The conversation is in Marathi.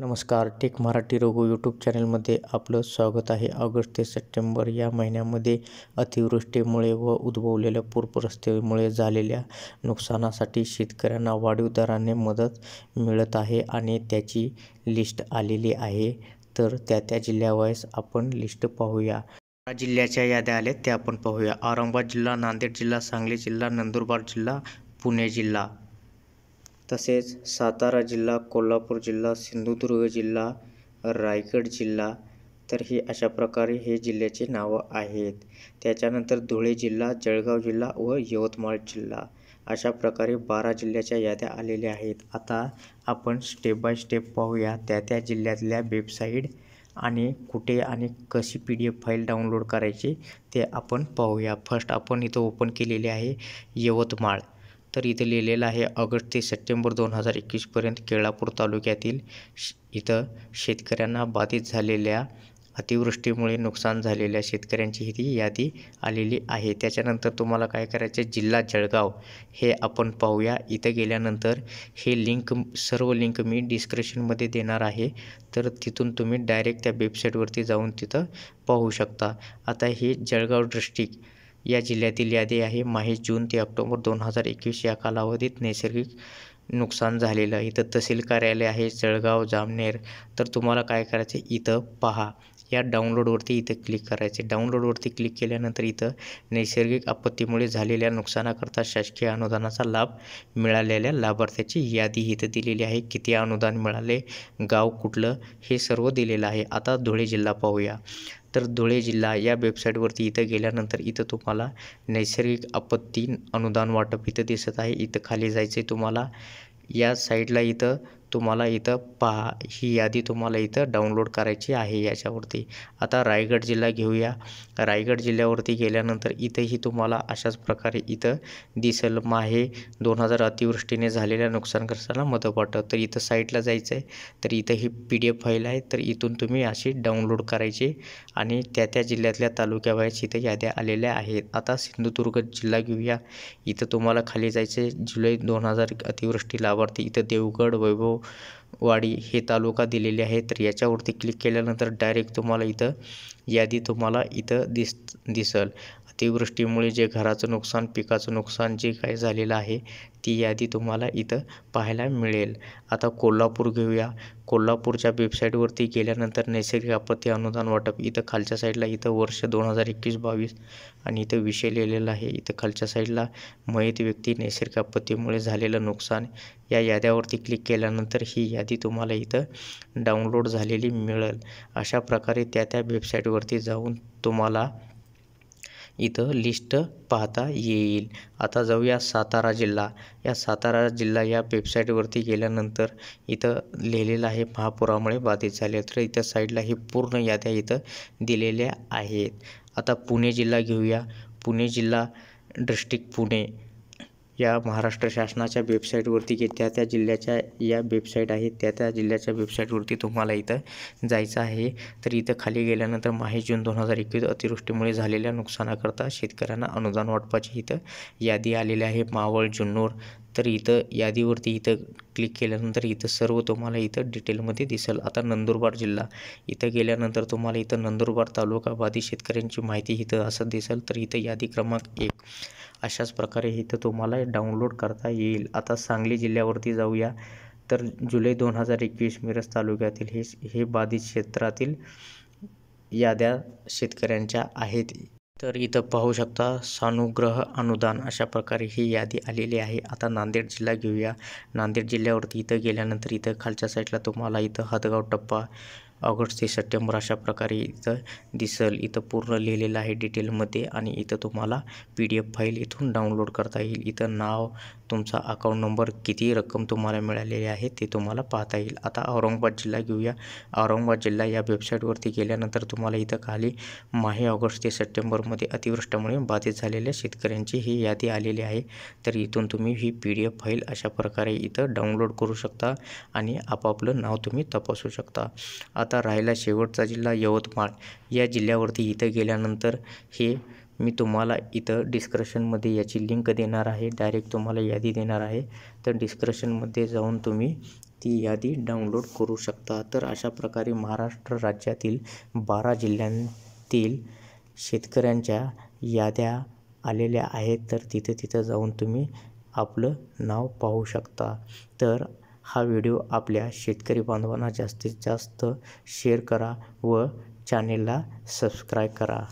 नमस्कार टेक मराठी रघु यूट्यूब चॅनलमध्ये आपलं स्वागत आहे ऑगस्ट ते सप्टेंबर या महिन्यामध्ये अतिवृष्टीमुळे व उद्भवलेल्या पूरपरिस्थितीमुळे झालेल्या नुकसानासाठी शेतकऱ्यांना वाढीव दराने मदत मिळत आहे आणि त्याची लिस्ट आलेली आहे तर त्या त्या जिल्ह्यावाईज आपण लिस्ट पाहूया जिल्ह्याच्या याद्या आल्या त्या आपण पाहूया औरंगाबाद जिल्हा नांदेड जिल्हा सांगली जिल्हा नंदुरबार जिल्हा पुणे जिल्हा तसेच सातारा जिल्हा कोल्हापूर जिल्हा सिंधुदुर्ग जिल्हा रायगड जिल्हा तर ही अशा प्रकारे हे जिल्ह्याचे नावं आहेत त्याच्यानंतर धुळे जिल्हा जळगाव जिल्हा व यवतमाळ जिल्हा अशा प्रकारे बारा जिल्ह्याच्या याद्या आलेल्या आहेत आता आपण स्टेप बाय स्टेप पाहूया त्या त्या जिल्ह्यातल्या वेबसाईट आणि कुठे आणि कशी P D F file download करायची ते आपण पाहूया फर्स्ट आपण इथं ओपन केलेले आहे यवतमाळ तर इथे लिहिलेलं आहे ऑगस्ट ते सप्टेंबर दोन हजार एकवीसपर्यंत केळापूर तालुक्यातील श इथं शेतकऱ्यांना बाधित झालेल्या अतिवृष्टीमुळे नुकसान झालेल्या शेतकऱ्यांची ही ती यादी आलेली आहे त्याच्यानंतर तुम्हाला काय करायचं जिल्हा जळगाव हे आपण पाहूया इथं गेल्यानंतर हे लिंक सर्व लिंक मी डिस्क्रिप्शनमध्ये देणार आहे तर तिथून तुम्ही डायरेक्ट त्या वेबसाईटवरती जाऊन तिथं पाहू शकता आता हे जळगाव डिस्ट्रिक्ट या जिल्ह्यातील यादी आहे माहे जून ते ऑक्टोबर दोन हजार एकवीस या कालावधीत नैसर्गिक नुकसान झालेलं इथं तहसील कार्यालय आहे जळगाव जामनेर तर तुम्हाला काय करायचं इथं पहा या डाउनलोडवरती इथं क्लिक करायचे डाउनलोडवरती क्लिक केल्यानंतर इथं नैसर्गिक आपत्तीमुळे झालेल्या नुकसानाकरता शासकीय अनुदानाचा लाभ मिळालेल्या लाभार्थ्याची यादी इथं दिलेली आहे किती अनुदान मिळाले गाव कुठलं हे सर्व दिलेलं आहे आता धुळे जिल्हा पाहूया तर धुळे जिल्हा या वेबसाईटवरती इथं गेल्यानंतर इथं तुम्हाला नैसर्गिक आपत्ती अनुदान वाटप इथं दिसत आहे इथं खाली जायचे तुम्हाला या साईडला इथं तुम्हाला इथं पहा ही यादी तुम्हाला इथं डाउनलोड करायची आहे याच्यावरती आता रायगड जिल्हा घेऊया रायगड जिल्ह्यावरती गेल्यानंतर इथंही तुम्हाला अशाच प्रकारे इथं दिसेल माहे दोन हजार अतिवृष्टीने झालेल्या नुकसानग्रस्तांना मदत तर इथं साईटला जायचं आहे तर इथं ही पी डी एफ फाईल आहे तर इथून तुम्ही अशी डाउनलोड करायची आणि त्या त्या जिल्ह्यातल्या तालुक्याबाहेरच इथं याद्या आलेल्या आहेत आता सिंधुदुर्ग जिल्हा घेऊया इथं तुम्हाला खाली जायचं आहे जुलै दोन हजार अतिवृष्टी लाभार्थी इथं देवगड वैभव あ。वाडी हे तालुका दिलेले आहे तर याच्यावरती क्लिक केल्यानंतर डायरेक्ट तुम्हाला इथं यादी तुम्हाला इथं दिस दिसल अतिवृष्टीमुळे जे घराचं नुकसान पिकाचं नुकसान जे काय झालेलं आहे ती यादी तुम्हाला इथं पाहायला मिळेल आता कोल्हापूर घेऊया कोल्हापूरच्या वेबसाईटवरती गेल्यानंतर नैसर्गिक आपत्ती अनुदान वाटप इथं खालच्या साईडला इथं वर्ष दोन हजार एकवीस बावीस आणि इथं विषय लिहिलेला आहे इथं खालच्या साईडला महित व्यक्ती नैसर्गिक आपत्तीमुळे झालेलं नुकसान या याद्यावरती क्लिक केल्यानंतर ही यादी तुम्हाला इथं डाउनलोड झालेली मिळेल अशा प्रकारे त्या त्या वेबसाईटवरती जाऊन तुम्हाला इथं लिस्ट पाहता येईल आता जाऊया सातारा जिल्हा या सातारा जिल्हा या वेबसाईटवरती गेल्यानंतर इथं लिहिलेलं आहे महापुरामुळे बाधित झाले तर इथं साईडला हे पूर्ण याद्या इथं दिलेल्या आहेत आता पुणे जिल्हा घेऊया पुणे जिल्हा डिस्ट्रिक्ट पुणे या महाराष्ट्र शासनाच्या वेबसाईटवरती की त्या त्या जिल्ह्याच्या या वेबसाईट आहेत त्या त्या जिल्ह्याच्या वेबसाईटवरती तुम्हाला इथं जायचं आहे तर इथं खाली गेल्यानंतर माही जून दोन हजार एकवीस अतिवृष्टीमुळे झालेल्या नुकसानाकरता शेतकऱ्यांना अनुदान वाटपाची इथं यादी आलेली आहे मावळ जुन्नूर तर इथं यादीवरती इथं क्लिक केल्यानंतर इथं सर्व तुम्हाला इथं डिटेलमध्ये दिसेल आता नंदुरबार जिल्हा इथं गेल्यानंतर तुम्हाला इथं नंदुरबार तालुका बाधित शेतकऱ्यांची माहिती इथं असं दिसेल तर इथं यादी क्रमांक एक अशाच प्रकारे इथं तुम्हाला डाउनलोड करता येईल आता सांगली जिल्ह्यावरती जाऊया तर जुलै दोन हजार एकवीस मिरज तालुक्यातील हे हे बाधित क्षेत्रातील याद्या शेतकऱ्यांच्या आहेत तर इथं पाहू शकता सानुग्रह अनुदान अशा प्रकारे ही यादी आलेली आहे आता नांदेड जिल्हा घेऊया नांदेड जिल्ह्यावरती इथं गेल्यानंतर इथं खालच्या साईडला तुम्हाला इथं हदगाव टप्पा ऑगस्ट ते सप्टेंबर अशा प्रकारे इथं दिसेल इथं पूर्ण लिहिलेलं आहे डिटेलमध्ये आणि इथं तुम्हाला पी डी एफ फाईल इथून डाउनलोड करता येईल इथं नाव तुमचा अकाउंट नंबर किती रक्कम तुम्हाला मिळालेली आहे ते तुम्हाला पाहता येईल आता औरंगाबाद जिल्हा घेऊया औरंगाबाद जिल्हा या वेबसाईटवरती गेल्यानंतर तुम्हाला इथं खाली माहे ऑगस्ट ते सप्टेंबरमध्ये अतिवृष्टीमुळे बाधित झालेल्या शेतकऱ्यांची ही यादी आलेली आहे तर इथून तुम्ही ही पी डी एफ फाईल अशा प्रकारे इथं डाउनलोड करू शकता आणि आपापलं नाव तुम्ही तपासू शकता आता राहिला शेवटचा जिल्हा यवतमाळ या जिल्ह्यावरती इथं गेल्यानंतर हे मी तुम्हाला इथं डिस्क्रिप्शनमध्ये याची लिंक देणार आहे डायरेक्ट तुम्हाला यादी देणार आहे तर डिस्क्रिप्शनमध्ये जाऊन तुम्ही ती यादी डाउनलोड करू शकता तर अशा प्रकारे महाराष्ट्र राज्यातील बारा जिल्ह्यांतील शेतकऱ्यांच्या याद्या आलेल्या आहेत तर तिथं तिथं जाऊन तुम्ही आपलं नाव पाहू शकता तर हा व्हिडिओ आपल्या शेतकरी बांधवांना जास्तीत जास्त शेअर करा व चॅनेलला सबस्क्राईब करा